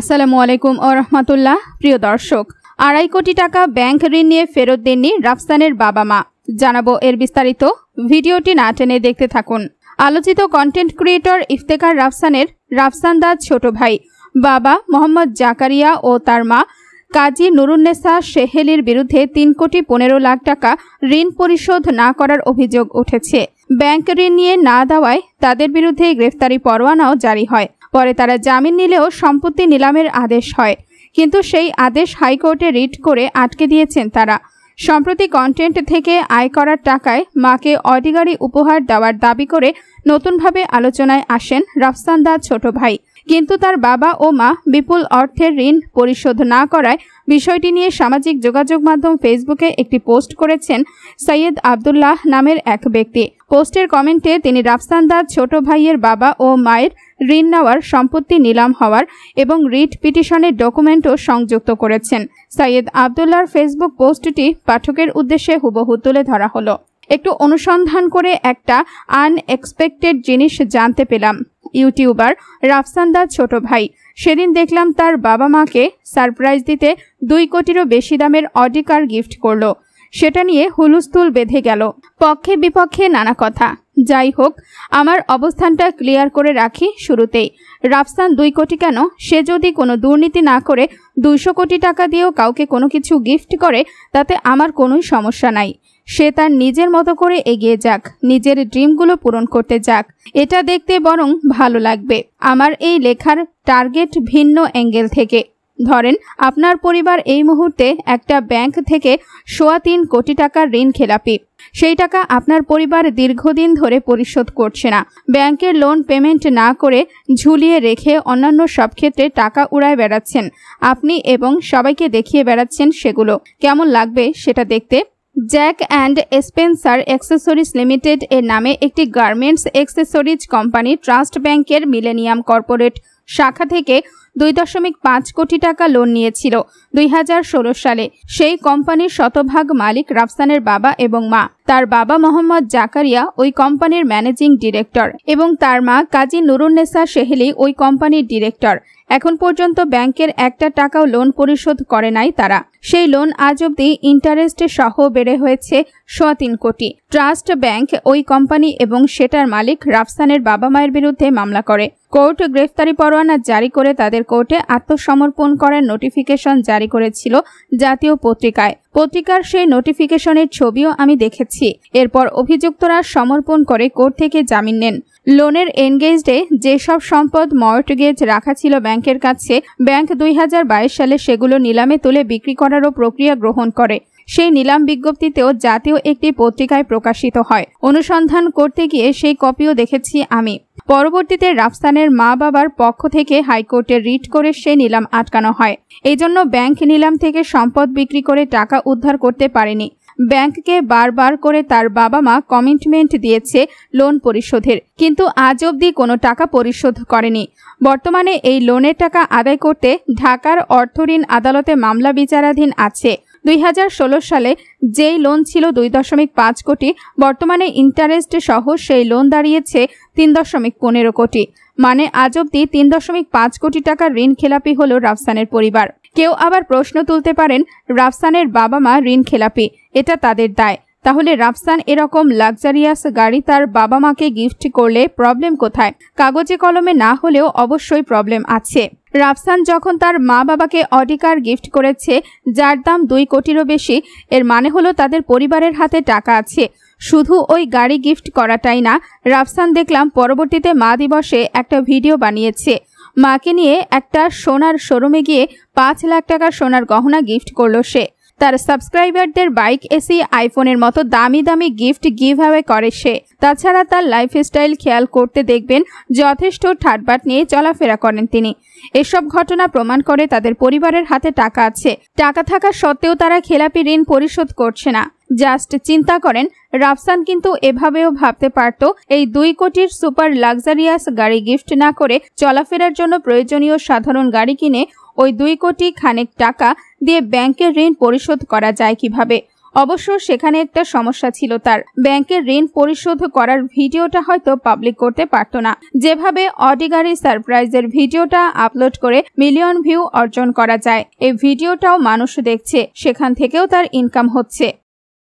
আসসালামু আলাইকুম ও রহমতুল্লাহ প্রিয় দর্শক আড়াই কোটি টাকা ব্যাংক ঋণ নিয়ে ফেরত দেননি রাফসানের বাবা মা জানাবো এর বিস্তারিত ভিডিওটি না টেনে দেখতে থাকুন আলোচিত কন্টেন্ট ক্রিয়েটর ইফতেকার রাফসানের রাফসান দাস ছোট ভাই বাবা মোহাম্মদ জাকারিয়া ও তার মা কাজী নুরুন্নেসা সেহেলির বিরুদ্ধে তিন কোটি পনেরো লাখ টাকা ঋণ পরিশোধ না করার অভিযোগ উঠেছে ব্যাংক ঋণ নিয়ে না দেওয়ায় তাদের বিরুদ্ধে গ্রেফতারি পরোয়ানাও জারি হয় পরে তারা জামিন নিলেও সম্পত্তি নিলামের আদেশ হয় কিন্তু সেই আদেশ হাইকোর্টে রিট করে আটকে দিয়েছেন তারা সম্প্রতি কন্টেন্ট থেকে আয় করার টাকায় মাকে অডিগারি উপহার দেওয়ার দাবি করে নতুনভাবে আলোচনায় আসেন রাফসান দা ছোট ভাই কিন্তু তার বাবা ও মা বিপুল অর্থের ঋণ পরিশোধ না করায় বিষয়টি নিয়ে সামাজিক যোগাযোগ মাধ্যম ফেসবুকে একটি পোস্ট করেছেন সৈয়দ আবদুল্লাহ নামের এক ব্যক্তি পোস্টের কমেন্টে তিনি রাফসান ছোট ভাইয়ের বাবা ও মায়ের ঋণ নেওয়ার সম্পত্তি নিলাম হওয়ার এবং রিট পিটিশনের ডকুমেন্টও সংযুক্ত করেছেন সৈয়দ আবদুল্লার ফেসবুক পোস্টটি পাঠকের উদ্দেশ্যে হুবহু তুলে ধরা হলো একটু অনুসন্ধান করে একটা আনএক্সপেক্টেড জিনিস জানতে পেলাম ইউটিউবার রাফসানদার ছোট ভাই সেদিন দেখলাম তার বাবা মাকে সারপ্রাইজ দিতে দুই কোটিরও বেশি দামের অডিকার গিফট করলো সেটা নিয়ে হুলুস্থুল বেঁধে গেল পক্ষে বিপক্ষে নানা কথা যাই হোক আমার অবস্থানটা ক্লিয়ার করে রাখি শুরুতেই রাফসান দুই কোটি কেন সে যদি কোনো দুর্নীতি না করে দুইশো কোটি টাকা দিয়েও কাউকে কোনো কিছু গিফট করে তাতে আমার কোনো সমস্যা নাই সে তার নিজের মতো করে এগিয়ে যাক নিজের ড্রিমগুলো পূরণ করতে যাক এটা দেখতে বরং ভালো লাগবে আমার এই লেখার টার্গেট ভিন্ন অ্যাঙ্গেল থেকে ধরেন আপনার পরিবার এই মুহূর্তে একটা ব্যাংক থেকে সোয়া তিন কোটি টাকার ঋণ খেলাপি সেই টাকা আপনার পরিবার দীর্ঘদিন ধরে পরিশোধ করছে না ব্যাংকের লোন পেমেন্ট না করে ঝুলিয়ে রেখে অন্যান্য সব ক্ষেত্রে টাকা উড়ায় বেড়াচ্ছেন আপনি এবং সবাইকে দেখিয়ে বেড়াচ্ছেন সেগুলো কেমন লাগবে সেটা দেখতে Jack and Spencer accessories limited এর নামে একটি গার্মেন্টস অ্যাক্সেসরিজ কোম্পানি ট্রাস্ট ব্যাংকের মিলেনিয়াম কর্পোরেট শাখা থেকে দুই দশমিক পাঁচ কোটি টাকা লোন নিয়েছিল দুই সালে সেই কোম্পানির শতভাগ মালিক রাফসানের বাবা এবং মা তার বাবা মোহাম্মদ জাকারিয়া ওই কোম্পানির ম্যানেজিং ডিরেক্টর এবং তার মা কাজী নুরুন্নেসা সেহেলি ওই কোম্পানির ডিরেক্টর এখন পর্যন্ত ব্যাংকের একটা টাকাও লোন পরিশোধ করে নাই তারা সেই লোন আজ অব্দি ইন্টারেস্ট সহ বেড়ে হয়েছে শ তিন কোটি ট্রাস্ট ব্যাংক ওই কোম্পানি এবং সেটার মালিক রাফসানের বাবা মায়ের বিরুদ্ধে মামলা করে কোর্ট গ্রেফতারি পরোয়ানা জারি করে তাদের কোর্টে আত্মসমর্পণ করার নোটিফিকেশন জারি করেছিল জাতীয় পত্রিকায় পত্রিকার সেই নোটিফিকেশনের ছবিও আমি দেখেছি এরপর অভিযুক্তরা সমর্পণ করে কোর্ট থেকে জামিন নেন লোনের এনগেজডে যেসব সম্পদ মর্টগেজ রাখা ছিল ব্যাংকের কাছে ব্যাংক দুই সালে সেগুলো নিলামে তুলে বিক্রি করারও প্রক্রিয়া গ্রহণ করে সেই নিলাম বিজ্ঞপ্তিতেও জাতীয় একটি পত্রিকায় প্রকাশিত হয় অনুসন্ধান করতে গিয়ে সেই কপিও দেখেছি আমি পরবর্তীতে রাফসানের মা বাবার পক্ষ থেকে হাইকোর্টে রিট করে সে নিলাম আটকানো হয় এজন্য ব্যাংক নিলাম থেকে সম্পদ বিক্রি করে টাকা উদ্ধার করতে পারেনি ব্যাংককে বারবার করে তার বাবা মা কমিটমেন্ট দিয়েছে লোন পরিশোধের কিন্তু আজ অবধি কোনো টাকা পরিশোধ করেনি বর্তমানে এই লোনের টাকা আদায় করতে ঢাকার অর্থঋণ আদালতে মামলা বিচারাধীন আছে দুই সালে যেই লোন ছিল দুই দশমিক পাঁচ কোটি বর্তমানে ইন্টারেস্ট সহ সেই লোন দাঁড়িয়েছে তিন দশমিক পনেরো কোটি মানে আজ অব্দি তিন দশমিক পাঁচ কোটি টাকার ঋণ খেলাপি হল রাফসানের পরিবার কেউ আবার প্রশ্ন তুলতে পারেন রাফসানের বাবা মা ঋণ খেলাপি এটা তাদের দায় তাহলে রাফসান এরকম লাক্সারিয়াস গাড়ি তার বাবা মাকে গিফট করলে প্রবলেম কোথায় কাগজে কলমে না হলেও অবশ্যই প্রবলেম আছে রাফসান যখন তার মা বাবাকে অডিকার গিফট করেছে যার দাম দুই কোটিরও বেশি এর মানে হলো তাদের পরিবারের হাতে টাকা আছে শুধু ওই গাড়ি গিফট করাটাই না রাফসান দেখলাম পরবর্তীতে মা দিবসে একটা ভিডিও বানিয়েছে মাকে নিয়ে একটা সোনার শোরুমে গিয়ে পাঁচ লাখ টাকার সোনার গহনা গিফট করলো সে তার সাবস্ক্রাইবারদের বাইক এসি আইফোনের মতো দামি দামি গিফট গিভ অ্যাওয়ে করে সে তাছাড়া তার লাইফস্টাইল খেয়াল করতে দেখবেন যথেষ্ট ঠাটবাট নিয়ে চলাফেরা করেন তিনি এসব ঘটনা প্রমাণ করে তাদের পরিবারের হাতে টাকা আছে টাকা থাকা সত্ত্বেও তারা খেলাপি ঋণ পরিশোধ করছে না জাস্ট চিন্তা করেন রাফসান কিন্তু এভাবেও ভাবতে পারত এই দুই কোটির সুপার লাক্সারিয়াস গাড়ি গিফট না করে চলাফেরার জন্য প্রয়োজনীয় সাধারণ গাড়ি কিনে ওই দুই কোটি খানেক টাকা দিয়ে ব্যাংকের ঋণ পরিশোধ করা যায় কিভাবে অবশ্য সেখানে একটা সমস্যা ছিল তার ব্যাংকের ঋণ পরিশোধ করার ভিডিওটা হয়তো পাবলিক করতে পারত না যেভাবে অডিগারি সারপ্রাইজের ভিডিওটা আপলোড করে মিলিয়ন ভিউ অর্জন করা যায় এই ভিডিওটাও মানুষ দেখছে সেখান থেকেও তার ইনকাম হচ্ছে